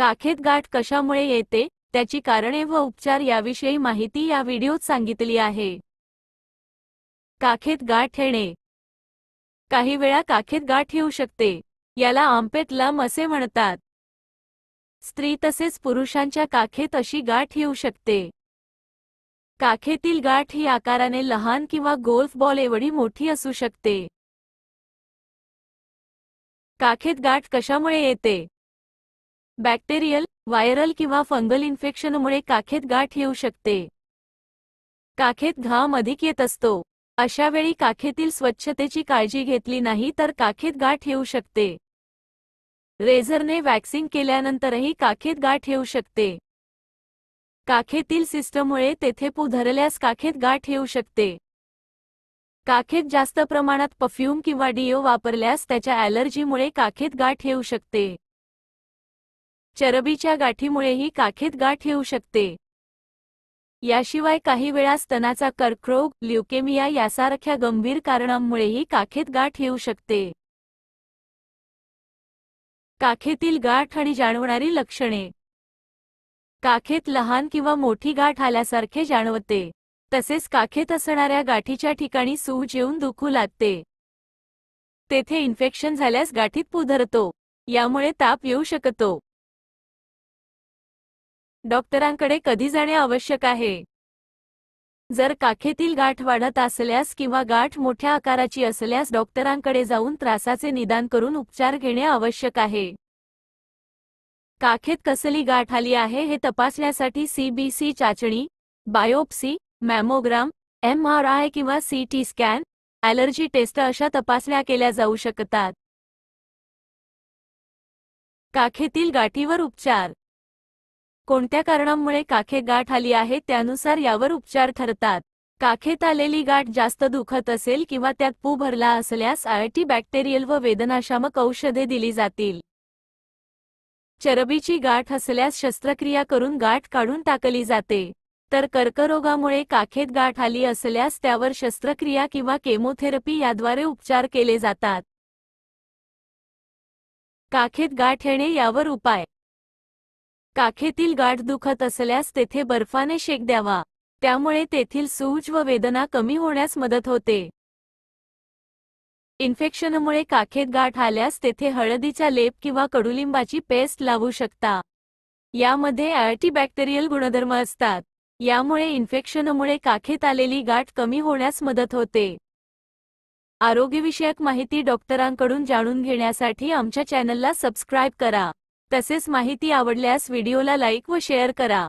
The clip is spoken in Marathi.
काखेत गाठ कशामुळे येते त्याची कारणे व उपचार याविषयी माहिती या व्हिडिओत सांगितली आहे काखेत गाठ येणे काही वेळा काखेत गाठ येऊ शकते याला आंपेत लम असे म्हणतात स्त्री तसेच पुरुषांच्या काखेत अशी गाठ येऊ शकते काखेतील गाठ ही आकाराने लहान किंवा गोल्फ बॉल एवढी मोठी असू शकते काखेत गाठ कशामुळे येते बॅक्टेरियल व्हायरल किंवा फंगल इन्फेक्शनमुळे काखेत गाठ येऊ शकते काखेत घाम अधिक येत असतो अशा वेळी काखेतील स्वच्छतेची काळजी घेतली नाही तर काखेत गाठ येऊ शकते रेझरने वॅक्सिंग केल्यानंतरही काखेत गाठ येऊ शकते काखेतील सिस्टममुळे तेथे पू धरल्यास काखेत गाठ येऊ शकते काखेत जास्त प्रमाणात परफ्यूम किंवा डिओ वापरल्यास त्याच्या ॲलर्जीमुळे काखेत गाठ येऊ शकते चरबीच्या गाठीमुळेही काखेत गाठ येऊ शकते याशिवाय काही वेळा स्तनाचा कर्करोग ल्युकेमिया यासारख्या गंभीर कारणांमुळेही काखेत गाठ येऊ शकते काखेतील गाठ आणि जाणवणारी लक्षणे काखेत लहान किंवा मोठी गाठ आल्यासारखे जाणवते तसेच काखेत असणाऱ्या गाठीच्या ठिकाणी सूज येऊन दुखू लागते तेथे इन्फेक्शन झाल्यास गाठीत पुधरतो यामुळे ताप येऊ शकतो डॉक्टरांकडे कधी जाणे आवश्यक आहे जर काखेतील गाठ वाढत असल्यास किंवा गाठ मोठ्या आकाराची असल्यास डॉक्टरांकडे जाऊन त्रासाचे निदान करून उपचार घेणे आवश्यक आहे काखेत कसली गाठ आली आहे हे तपासण्यासाठी सीबीसी चाचणी biopsy mammogram M R I किंवा C T scan allergy test अशा तपासण्या केल्या जाऊ शकतात काखेतील गाठीवर उपचार कोणत्या कारणामुळे काखे गाठ आली आहे त्यानुसार यावर उपचार ठरतात काखेत आलेली गाठ जास्त दुखत असेल किंवा त्यात पू भरला असल्यास आयटी बॅक्टेरियल व वेदनाशामक औषधे दिली जातील चरबीची गाठ असल्यास शस्त्रक्रिया करून गाठ काढून टाकली जाते तर कर्करोगामुळे काखेत गाठ आली असल्यास त्यावर शस्त्रक्रिया किंवा केमोथेरपी याद्वारे उपचार केले जातात काखेत गाठ येणे यावर उपाय काखेतील गाठ दुखत असल्यास तेथे बर्फाने शेक द्यावा त्यामुळे तेथील सूज व वेदना कमी होण्यास मदत होते इन्फेक्शनमुळे काखेत गाठ आल्यास तेथे हळदीचा लेप किंवा कडुलिंबाची पेस्ट लावू शकता यामध्ये अँटीबॅक्टेरियल गुणधर्म असतात यामुळे इन्फेक्शनमुळे काखेत आलेली गाठ कमी होण्यास मदत होते आरोग्यविषयक माहिती डॉक्टरांकडून जाणून घेण्यासाठी आमच्या चॅनलला सबस्क्राईब करा तसेच माहिती आवडल्यास व्हिडिओला लाईक व शेअर करा